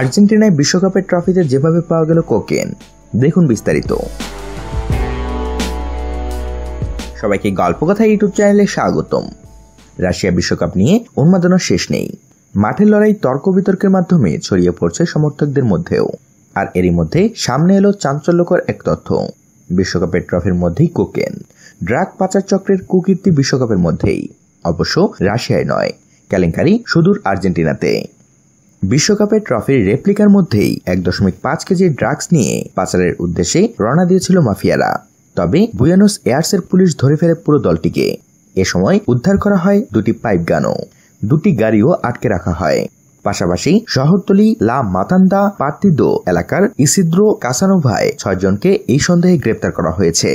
আর্জেন্টিনায় বিশ্বকাপের ট্রফিতে যেভাবে পাওয়া গেল কোকেন দেখুন বিস্তারিত সবাইকে গল্পকথা ইউটিউব চ্যানেলে স্বাগতম রাশিয়া বিশ্বকাপ নিয়ে উন্মাদনা শেষ নেই মাঠের লড়াই তর্ক বিতর্কের মাধ্যমে ছড়িয়ে পড়ছে সমর্থকদের মধ্যেও আর এরই মধ্যে সামনে এলো চাঞ্চল্যকর এক তথ্য বিশ্বকাপের ট্রফির মধ্যেই কোকেন ড্রাগ পাচার চক্রের কুকীর্তি বিশ্বকাপের মধ্যেই অবশ্য রাশিয়ায় নয় কেলেঙ্কারি সুদূর আর্জেন্টিনাতে বিশ্বকাপের ট্রফির রেপ্লিকার মধ্যেই এক দশমিক পাঁচ কেজি ড্রাগস নিয়ে পাচারের উদ্দেশ্যে রওনা দিয়েছিল মাফিয়ারা তবে বুয়ানোস এয়ারসের পুলিশ ধরে ফেলে পুরো দলটিকে এ সময় উদ্ধার করা হয় দুটি পাইপ গানও দুটি গাড়িও আটকে রাখা হয় পাশাপাশি শহরতলি লা মাতান্দা পার্তিদো এলাকার ইসিদ্রো কাসানোভায় ছয়জনকে এই সন্দেহে গ্রেপ্তার করা হয়েছে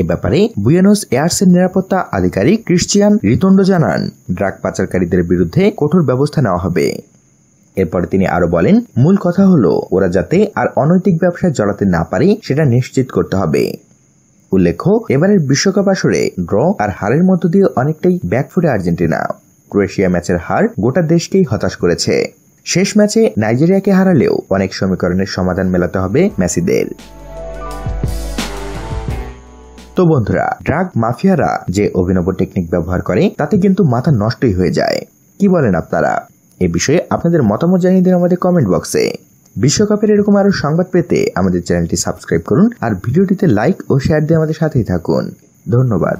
এ ব্যাপারে বুয়েনোস এয়ারসের নিরাপত্তা আধিকারিক ক্রিশ্চিয়ান রিতন্ড জানান ড্রাগ পাচারকারীদের বিরুদ্ধে কঠোর ব্যবস্থা নেওয়া হবে এরপর তিনি আরো বলেন মূল কথা হলো ওরা যাতে আর অনৈতিক ব্যবসায় জড়াতে না পারে সেটা নিশ্চিত করতে হবে উল্লেখ্য এবারের বিশ্বকাপ আসরে ড্র আর হারের মধ্য দিয়ে অনেকটাই ব্যাকফুটে আর্জেন্টিনা ক্রোয়েশিয়া ম্যাচের হার গোটা দেশকেই হতাশ করেছে শেষ ম্যাচে নাইজেরিয়াকে হারালেও অনেক সমীকরণের সমাধান মেলাতে হবে মেসিদের তো বন্ধুরা ড্রাগ মাফিয়ারা যে অভিনব টেকনিক ব্যবহার করে তাতে কিন্তু মাথা নষ্টই হয়ে যায় কি বলেন আপনারা এ বিষয়ে আপনাদের মতামত জানিয়ে দিন আমাদের কমেন্ট বক্সে বিশ্বকাপের এরকম আরও সংবাদ পেতে আমাদের চ্যানেলটি সাবস্ক্রাইব করুন আর ভিডিওটিতে লাইক ও শেয়ার দিয়ে আমাদের সাথেই থাকুন ধন্যবাদ